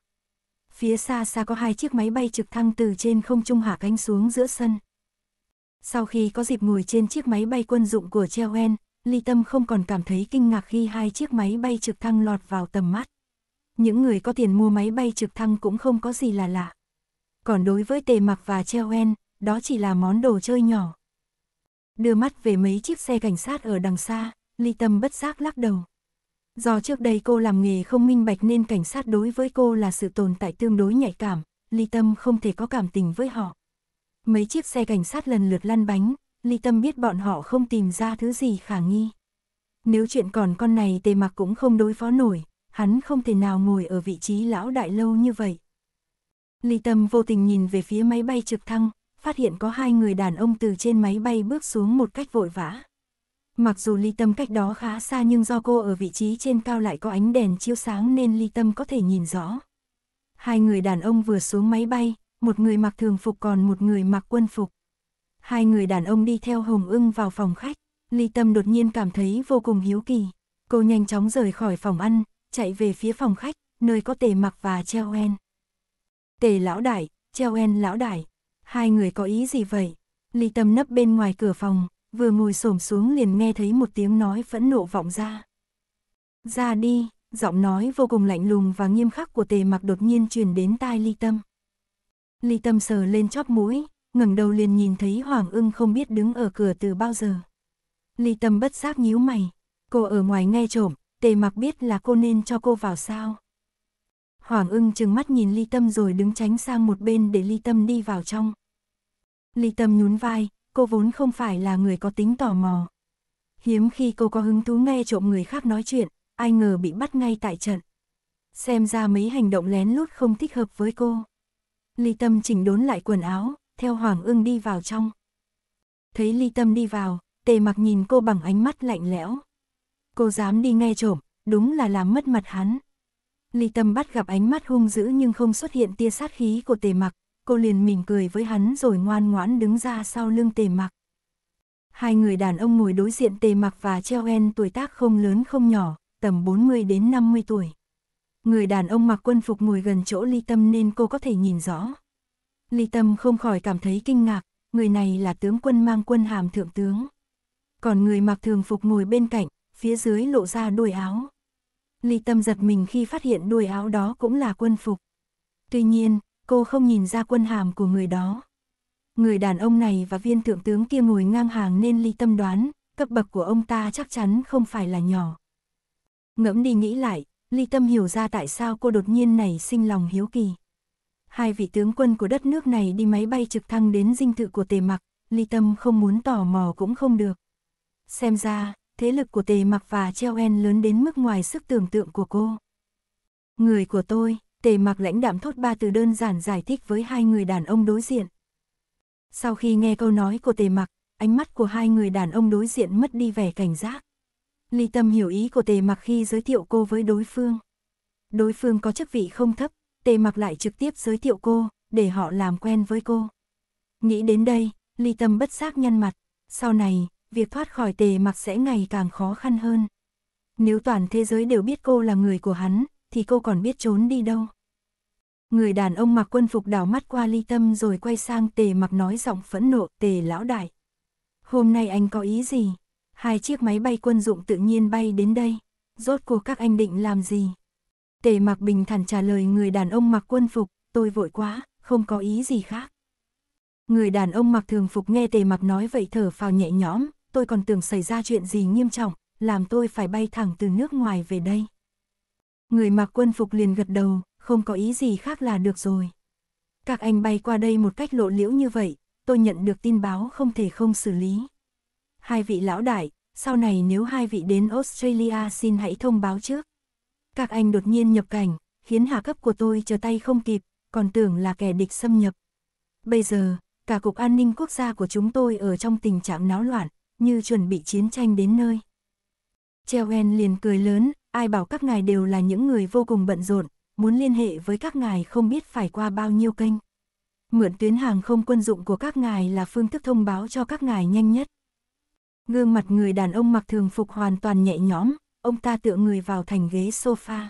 Phía xa xa có hai chiếc máy bay trực thăng từ trên không trung hạ cánh xuống giữa sân. Sau khi có dịp ngồi trên chiếc máy bay quân dụng của Cheoen, Ly Tâm không còn cảm thấy kinh ngạc khi hai chiếc máy bay trực thăng lọt vào tầm mắt những người có tiền mua máy bay trực thăng cũng không có gì là lạ. Còn đối với tề mặc và en đó chỉ là món đồ chơi nhỏ. Đưa mắt về mấy chiếc xe cảnh sát ở đằng xa, ly tâm bất giác lắc đầu. Do trước đây cô làm nghề không minh bạch nên cảnh sát đối với cô là sự tồn tại tương đối nhạy cảm, ly tâm không thể có cảm tình với họ. Mấy chiếc xe cảnh sát lần lượt lăn bánh, ly tâm biết bọn họ không tìm ra thứ gì khả nghi. Nếu chuyện còn con này tề mặc cũng không đối phó nổi, hắn không thể nào ngồi ở vị trí lão đại lâu như vậy. Ly Tâm vô tình nhìn về phía máy bay trực thăng, phát hiện có hai người đàn ông từ trên máy bay bước xuống một cách vội vã. Mặc dù Ly Tâm cách đó khá xa nhưng do cô ở vị trí trên cao lại có ánh đèn chiếu sáng nên Ly Tâm có thể nhìn rõ. Hai người đàn ông vừa xuống máy bay, một người mặc thường phục còn một người mặc quân phục. Hai người đàn ông đi theo Hồng ưng vào phòng khách, Ly Tâm đột nhiên cảm thấy vô cùng hiếu kỳ. Cô nhanh chóng rời khỏi phòng ăn, chạy về phía phòng khách, nơi có tề mặc và treo en. Tề lão đại, treo en lão đại, hai người có ý gì vậy? Ly tâm nấp bên ngoài cửa phòng, vừa ngồi xổm xuống liền nghe thấy một tiếng nói phẫn nộ vọng ra. Ra đi, giọng nói vô cùng lạnh lùng và nghiêm khắc của tề mặc đột nhiên truyền đến tai ly tâm. Ly tâm sờ lên chóp mũi, ngẩng đầu liền nhìn thấy Hoàng ưng không biết đứng ở cửa từ bao giờ. Ly tâm bất giác nhíu mày, cô ở ngoài nghe trộm, tề mặc biết là cô nên cho cô vào sao. Hoàng ưng chừng mắt nhìn ly tâm rồi đứng tránh sang một bên để ly tâm đi vào trong. Ly tâm nhún vai, cô vốn không phải là người có tính tò mò. Hiếm khi cô có hứng thú nghe trộm người khác nói chuyện, ai ngờ bị bắt ngay tại trận. Xem ra mấy hành động lén lút không thích hợp với cô. Ly Tâm chỉnh đốn lại quần áo, theo Hoàng ưng đi vào trong. Thấy Ly Tâm đi vào, tề mặc nhìn cô bằng ánh mắt lạnh lẽo. Cô dám đi nghe trộm, đúng là làm mất mặt hắn. Ly Tâm bắt gặp ánh mắt hung dữ nhưng không xuất hiện tia sát khí của tề mặc, cô liền mỉm cười với hắn rồi ngoan ngoãn đứng ra sau lưng tề mặc. Hai người đàn ông ngồi đối diện tề mặc và treo en tuổi tác không lớn không nhỏ, tầm 40 đến 50 tuổi. Người đàn ông mặc quân phục ngồi gần chỗ Ly Tâm nên cô có thể nhìn rõ. Ly Tâm không khỏi cảm thấy kinh ngạc, người này là tướng quân mang quân hàm thượng tướng. Còn người mặc thường phục ngồi bên cạnh, phía dưới lộ ra đuôi áo. Ly Tâm giật mình khi phát hiện đuôi áo đó cũng là quân phục. Tuy nhiên, cô không nhìn ra quân hàm của người đó. Người đàn ông này và viên thượng tướng kia ngồi ngang hàng nên Ly Tâm đoán, cấp bậc của ông ta chắc chắn không phải là nhỏ. Ngẫm đi nghĩ lại, Ly Tâm hiểu ra tại sao cô đột nhiên này sinh lòng hiếu kỳ. Hai vị tướng quân của đất nước này đi máy bay trực thăng đến dinh thự của tề mặc, Ly Tâm không muốn tò mò cũng không được. Xem ra, thế lực của tề mặc và Cheoen lớn đến mức ngoài sức tưởng tượng của cô. Người của tôi, tề mặc lãnh đạm thốt ba từ đơn giản giải thích với hai người đàn ông đối diện. Sau khi nghe câu nói của tề mặc, ánh mắt của hai người đàn ông đối diện mất đi vẻ cảnh giác. Ly Tâm hiểu ý của tề mặc khi giới thiệu cô với đối phương. Đối phương có chức vị không thấp, tề mặc lại trực tiếp giới thiệu cô, để họ làm quen với cô. Nghĩ đến đây, Ly Tâm bất giác nhăn mặt, sau này, việc thoát khỏi tề mặc sẽ ngày càng khó khăn hơn. Nếu toàn thế giới đều biết cô là người của hắn, thì cô còn biết trốn đi đâu. Người đàn ông mặc quân phục đảo mắt qua ly tâm rồi quay sang tề mặc nói giọng phẫn nộ tề lão đại. Hôm nay anh có ý gì? Hai chiếc máy bay quân dụng tự nhiên bay đến đây. Rốt cuộc các anh định làm gì? Tề mặc bình thản trả lời người đàn ông mặc quân phục, tôi vội quá, không có ý gì khác. Người đàn ông mặc thường phục nghe tề mặc nói vậy thở phào nhẹ nhõm, tôi còn tưởng xảy ra chuyện gì nghiêm trọng, làm tôi phải bay thẳng từ nước ngoài về đây. Người mặc quân phục liền gật đầu, không có ý gì khác là được rồi. Các anh bay qua đây một cách lộ liễu như vậy, tôi nhận được tin báo không thể không xử lý. Hai vị lão đại, sau này nếu hai vị đến Australia xin hãy thông báo trước. Các anh đột nhiên nhập cảnh, khiến hạ cấp của tôi trở tay không kịp, còn tưởng là kẻ địch xâm nhập. Bây giờ, cả Cục An ninh Quốc gia của chúng tôi ở trong tình trạng náo loạn, như chuẩn bị chiến tranh đến nơi. En liền cười lớn, ai bảo các ngài đều là những người vô cùng bận rộn, muốn liên hệ với các ngài không biết phải qua bao nhiêu kênh. Mượn tuyến hàng không quân dụng của các ngài là phương thức thông báo cho các ngài nhanh nhất. Gương mặt người đàn ông mặc thường phục hoàn toàn nhẹ nhõm, ông ta tựa người vào thành ghế sofa.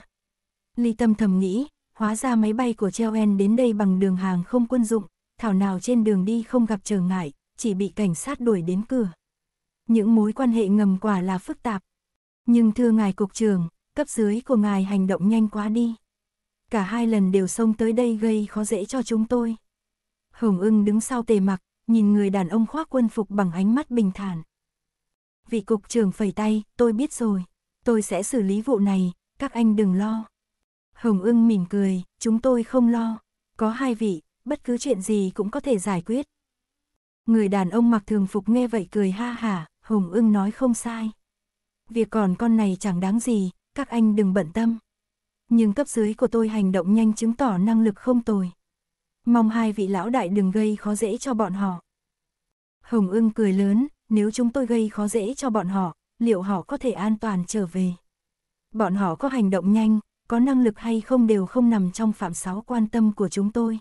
Ly tâm thầm nghĩ, hóa ra máy bay của En đến đây bằng đường hàng không quân dụng, thảo nào trên đường đi không gặp trở ngại, chỉ bị cảnh sát đuổi đến cửa những mối quan hệ ngầm quả là phức tạp. Nhưng thưa ngài cục trưởng, cấp dưới của ngài hành động nhanh quá đi. Cả hai lần đều xông tới đây gây khó dễ cho chúng tôi. Hồng ưng đứng sau tề mặc, nhìn người đàn ông khoác quân phục bằng ánh mắt bình thản. Vị cục trưởng phẩy tay, tôi biết rồi, tôi sẽ xử lý vụ này, các anh đừng lo. Hồng ưng mỉm cười, chúng tôi không lo, có hai vị, bất cứ chuyện gì cũng có thể giải quyết. Người đàn ông mặc thường phục nghe vậy cười ha hả, Hùng ưng nói không sai. Việc còn con này chẳng đáng gì, các anh đừng bận tâm. Nhưng cấp dưới của tôi hành động nhanh chứng tỏ năng lực không tồi. Mong hai vị lão đại đừng gây khó dễ cho bọn họ. Hồng ưng cười lớn, nếu chúng tôi gây khó dễ cho bọn họ, liệu họ có thể an toàn trở về? Bọn họ có hành động nhanh, có năng lực hay không đều không nằm trong phạm sáu quan tâm của chúng tôi.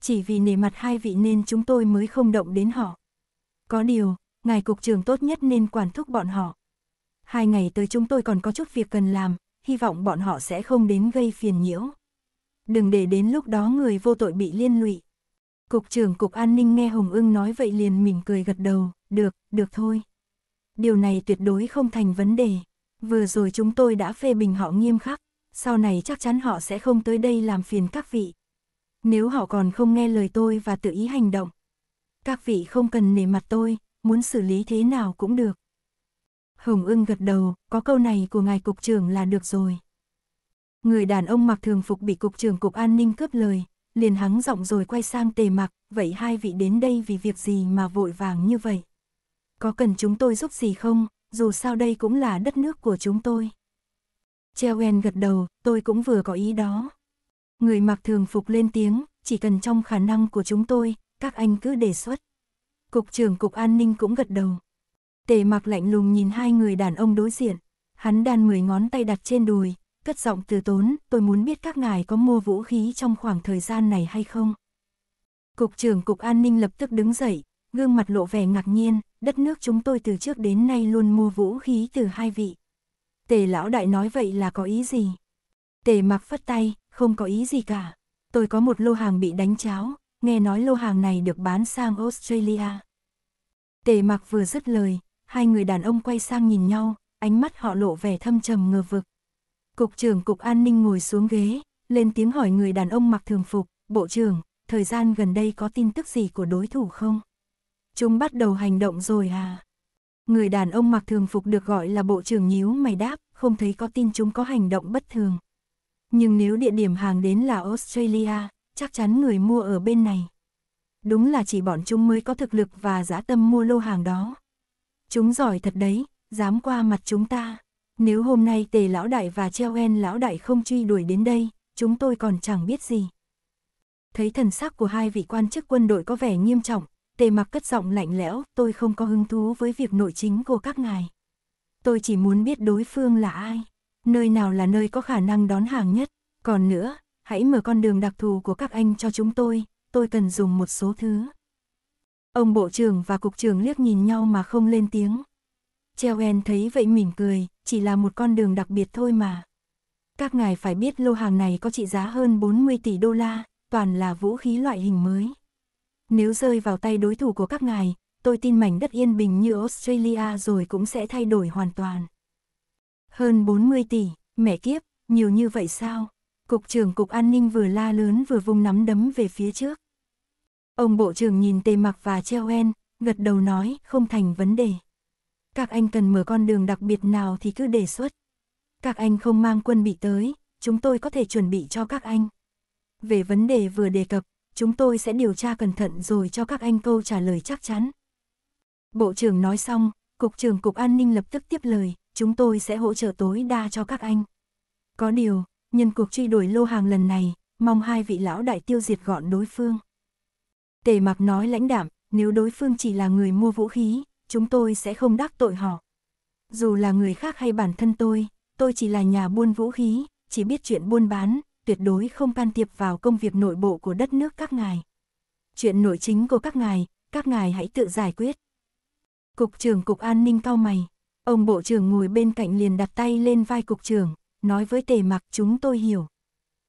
Chỉ vì nể mặt hai vị nên chúng tôi mới không động đến họ. Có điều, ngài cục trưởng tốt nhất nên quản thúc bọn họ. Hai ngày tới chúng tôi còn có chút việc cần làm, hy vọng bọn họ sẽ không đến gây phiền nhiễu. Đừng để đến lúc đó người vô tội bị liên lụy. Cục trưởng Cục An ninh nghe Hồng ưng nói vậy liền mỉm cười gật đầu, được, được thôi. Điều này tuyệt đối không thành vấn đề. Vừa rồi chúng tôi đã phê bình họ nghiêm khắc, sau này chắc chắn họ sẽ không tới đây làm phiền các vị. Nếu họ còn không nghe lời tôi và tự ý hành động, các vị không cần nể mặt tôi, muốn xử lý thế nào cũng được. Hồng ưng gật đầu, có câu này của ngài cục trưởng là được rồi. Người đàn ông mặc thường phục bị cục trưởng cục an ninh cướp lời, liền hắng giọng rồi quay sang tề mặc, vậy hai vị đến đây vì việc gì mà vội vàng như vậy? Có cần chúng tôi giúp gì không, dù sao đây cũng là đất nước của chúng tôi. Chewen gật đầu, tôi cũng vừa có ý đó. Người mặc thường phục lên tiếng, chỉ cần trong khả năng của chúng tôi, các anh cứ đề xuất. Cục trưởng Cục An ninh cũng gật đầu. Tề mặc lạnh lùng nhìn hai người đàn ông đối diện. Hắn đan mười ngón tay đặt trên đùi, cất giọng từ tốn, tôi muốn biết các ngài có mua vũ khí trong khoảng thời gian này hay không. Cục trưởng Cục An ninh lập tức đứng dậy, gương mặt lộ vẻ ngạc nhiên, đất nước chúng tôi từ trước đến nay luôn mua vũ khí từ hai vị. Tề lão đại nói vậy là có ý gì? Tề mặc phất tay, không có ý gì cả. Tôi có một lô hàng bị đánh cháo, nghe nói lô hàng này được bán sang Australia. Tề mặc vừa dứt lời, hai người đàn ông quay sang nhìn nhau, ánh mắt họ lộ vẻ thâm trầm ngờ vực. Cục trưởng Cục An ninh ngồi xuống ghế, lên tiếng hỏi người đàn ông mặc thường phục, Bộ trưởng, thời gian gần đây có tin tức gì của đối thủ không? Chúng bắt đầu hành động rồi à? Người đàn ông mặc thường phục được gọi là Bộ trưởng nhíu mày đáp, không thấy có tin chúng có hành động bất thường. Nhưng nếu địa điểm hàng đến là Australia, chắc chắn người mua ở bên này. Đúng là chỉ bọn chúng mới có thực lực và dã tâm mua lô hàng đó. Chúng giỏi thật đấy, dám qua mặt chúng ta. Nếu hôm nay tề lão đại và treo en lão đại không truy đuổi đến đây, chúng tôi còn chẳng biết gì. Thấy thần sắc của hai vị quan chức quân đội có vẻ nghiêm trọng, tề mặc cất giọng lạnh lẽo, tôi không có hứng thú với việc nội chính của các ngài. Tôi chỉ muốn biết đối phương là ai, nơi nào là nơi có khả năng đón hàng nhất. Còn nữa, hãy mở con đường đặc thù của các anh cho chúng tôi, tôi cần dùng một số thứ. Ông bộ trưởng và cục trưởng liếc nhìn nhau mà không lên tiếng. Cheoen thấy vậy mỉm cười, chỉ là một con đường đặc biệt thôi mà. Các ngài phải biết lô hàng này có trị giá hơn 40 tỷ đô la, toàn là vũ khí loại hình mới. Nếu rơi vào tay đối thủ của các ngài, tôi tin mảnh đất yên bình như Australia rồi cũng sẽ thay đổi hoàn toàn. Hơn 40 tỷ, mẹ kiếp, nhiều như vậy sao? Cục trưởng Cục An ninh vừa la lớn vừa vung nắm đấm về phía trước. Ông Bộ trưởng nhìn Tề Mặc và Treo En, gật đầu nói không thành vấn đề. Các anh cần mở con đường đặc biệt nào thì cứ đề xuất. Các anh không mang quân bị tới, chúng tôi có thể chuẩn bị cho các anh. Về vấn đề vừa đề cập, chúng tôi sẽ điều tra cẩn thận rồi cho các anh câu trả lời chắc chắn. Bộ trưởng nói xong, Cục trưởng Cục An ninh lập tức tiếp lời, chúng tôi sẽ hỗ trợ tối đa cho các anh. Có điều, nhân cuộc truy đuổi lô hàng lần này, mong hai vị lão đại tiêu diệt gọn đối phương. Tề mặc nói lãnh đạm nếu đối phương chỉ là người mua vũ khí, chúng tôi sẽ không đắc tội họ. Dù là người khác hay bản thân tôi, tôi chỉ là nhà buôn vũ khí, chỉ biết chuyện buôn bán, tuyệt đối không can thiệp vào công việc nội bộ của đất nước các ngài. Chuyện nội chính của các ngài, các ngài hãy tự giải quyết. Cục trưởng Cục An ninh cao mày, ông bộ trưởng ngồi bên cạnh liền đặt tay lên vai cục trưởng, nói với tề mặc chúng tôi hiểu.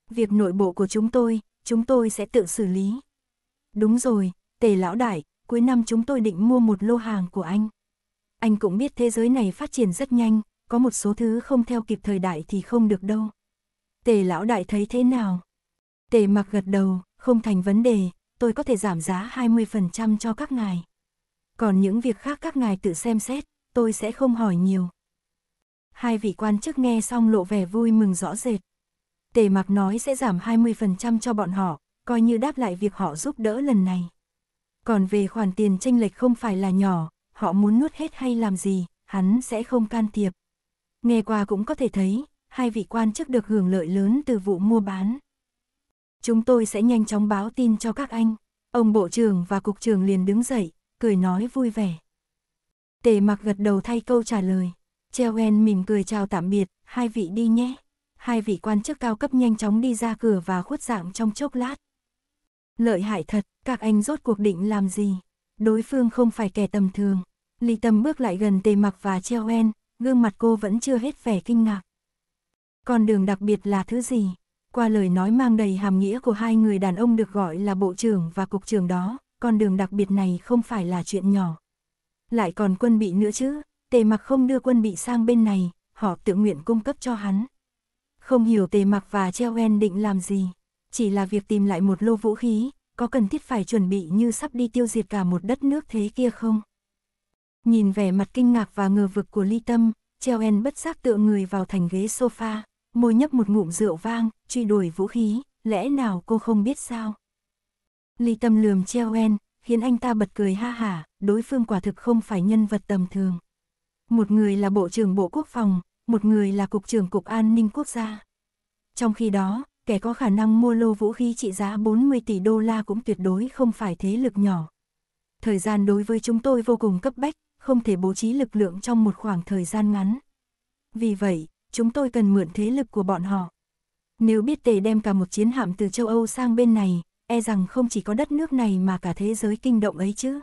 Việc nội bộ của chúng tôi, chúng tôi sẽ tự xử lý. Đúng rồi, tề lão đại, cuối năm chúng tôi định mua một lô hàng của anh. Anh cũng biết thế giới này phát triển rất nhanh, có một số thứ không theo kịp thời đại thì không được đâu. Tề lão đại thấy thế nào? Tề mặc gật đầu, không thành vấn đề, tôi có thể giảm giá 20% cho các ngài. Còn những việc khác các ngài tự xem xét, tôi sẽ không hỏi nhiều, hai vị quan chức nghe xong lộ vẻ vui mừng rõ rệt. Tề mặc nói sẽ giảm 20% cho bọn họ, coi như đáp lại việc họ giúp đỡ lần này. Còn về khoản tiền tranh lệch không phải là nhỏ, họ muốn nuốt hết hay làm gì, hắn sẽ không can thiệp. Nghe qua cũng có thể thấy, hai vị quan chức được hưởng lợi lớn từ vụ mua bán. Chúng tôi sẽ nhanh chóng báo tin cho các anh. Ông bộ trưởng và cục trưởng liền đứng dậy, cười nói vui vẻ. Tề mặc gật đầu thay câu trả lời. Cheogen mỉm cười chào tạm biệt, hai vị đi nhé. Hai vị quan chức cao cấp nhanh chóng đi ra cửa và khuất dạng trong chốc lát. Lợi hại thật, các anh rốt cuộc định làm gì? Đối phương không phải kẻ tầm thường. Lý Tâm bước lại gần Tề Mặc và Cheogen, gương mặt cô vẫn chưa hết vẻ kinh ngạc. Con đường đặc biệt là thứ gì? Qua lời nói mang đầy hàm nghĩa của hai người đàn ông được gọi là bộ trưởng và cục trưởng đó, con đường đặc biệt này không phải là chuyện nhỏ. Lại còn quân bị nữa chứ, Tề mặc không đưa quân bị sang bên này, họ tự nguyện cung cấp cho hắn. Không hiểu tề mặc và Chewen định làm gì, chỉ là việc tìm lại một lô vũ khí, có cần thiết phải chuẩn bị như sắp đi tiêu diệt cả một đất nước thế kia không? Nhìn vẻ mặt kinh ngạc và ngờ vực của ly tâm, Chewen bất giác tựa người vào thành ghế sofa, môi nhấp một ngụm rượu vang, truy đuổi vũ khí, lẽ nào cô không biết sao? Ly tâm lườm Chewen, khiến anh ta bật cười ha hả, đối phương quả thực không phải nhân vật tầm thường. Một người là Bộ trưởng Bộ Quốc phòng, một người là Cục trưởng Cục An ninh Quốc gia. Trong khi đó, kẻ có khả năng mua lô vũ khí trị giá 40 tỷ đô la cũng tuyệt đối không phải thế lực nhỏ. Thời gian đối với chúng tôi vô cùng cấp bách, không thể bố trí lực lượng trong một khoảng thời gian ngắn. Vì vậy, chúng tôi cần mượn thế lực của bọn họ. Nếu biết tề đem cả một chiến hạm từ châu Âu sang bên này, e rằng không chỉ có đất nước này mà cả thế giới kinh động ấy chứ.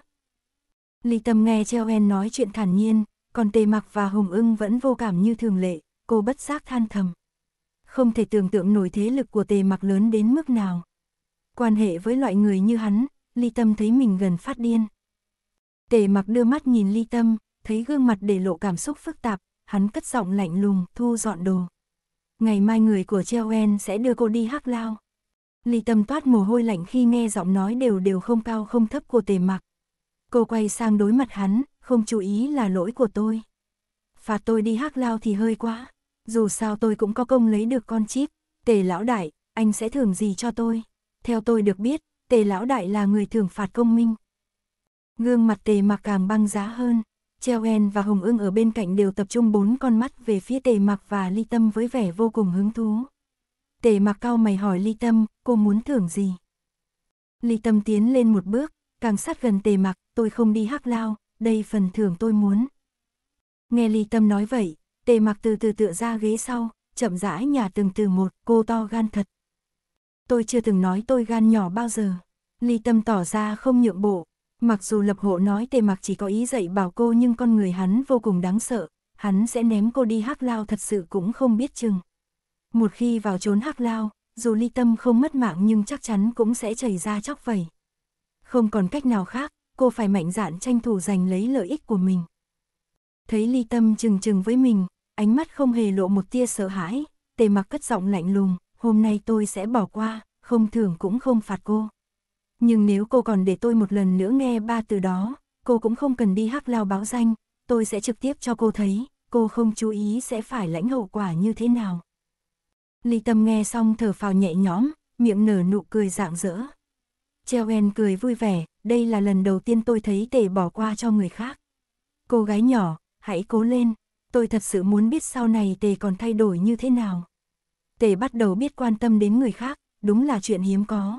Lý Tâm nghe cheo En nói chuyện thản nhiên, còn tề mặc và hồng ưng vẫn vô cảm như thường lệ, cô bất giác than thầm. Không thể tưởng tượng nổi thế lực của tề mặc lớn đến mức nào. Quan hệ với loại người như hắn, ly tâm thấy mình gần phát điên. Tề mặc đưa mắt nhìn ly tâm, thấy gương mặt để lộ cảm xúc phức tạp, hắn cất giọng lạnh lùng, thu dọn đồ. Ngày mai người của en sẽ đưa cô đi hắc lao. Ly tâm toát mồ hôi lạnh khi nghe giọng nói đều đều không cao không thấp của tề mặc. Cô quay sang đối mặt hắn, không chú ý là lỗi của tôi. Phạt tôi đi hắc lao thì hơi quá, dù sao tôi cũng có công lấy được con chip, tề lão đại, anh sẽ thưởng gì cho tôi? Theo tôi được biết, tề lão đại là người thưởng phạt công minh. Gương mặt tề mặc càng băng giá hơn, treo en và hồng ưng ở bên cạnh đều tập trung bốn con mắt về phía tề mặc và ly tâm với vẻ vô cùng hứng thú. Tề mặc cao mày hỏi ly tâm, cô muốn thưởng gì? Ly tâm tiến lên một bước, càng sát gần tề mặc, tôi không đi hắc lao, đây phần thưởng tôi muốn. Nghe ly tâm nói vậy, tề mặc từ từ tựa ra ghế sau, chậm rãi nhà từng từ một, cô to gan thật. Tôi chưa từng nói tôi gan nhỏ bao giờ. Ly tâm tỏ ra không nhượng bộ, mặc dù lập hộ nói tề mặc chỉ có ý dạy bảo cô nhưng con người hắn vô cùng đáng sợ, hắn sẽ ném cô đi hắc lao thật sự cũng không biết chừng. Một khi vào trốn hắc lao, dù ly tâm không mất mạng nhưng chắc chắn cũng sẽ chảy ra chóc vẩy. Không còn cách nào khác, cô phải mạnh dạn tranh thủ giành lấy lợi ích của mình. Thấy ly tâm chừng chừng với mình, ánh mắt không hề lộ một tia sợ hãi, tề mặc cất giọng lạnh lùng, hôm nay tôi sẽ bỏ qua, không thưởng cũng không phạt cô. Nhưng nếu cô còn để tôi một lần nữa nghe ba từ đó, cô cũng không cần đi hắc lao báo danh, tôi sẽ trực tiếp cho cô thấy, cô không chú ý sẽ phải lãnh hậu quả như thế nào. Ly Tâm nghe xong thở phào nhẹ nhõm, miệng nở nụ cười rạng rỡ. Treo en cười vui vẻ, đây là lần đầu tiên tôi thấy tể bỏ qua cho người khác. Cô gái nhỏ, hãy cố lên, tôi thật sự muốn biết sau này tề còn thay đổi như thế nào. Tề bắt đầu biết quan tâm đến người khác, đúng là chuyện hiếm có.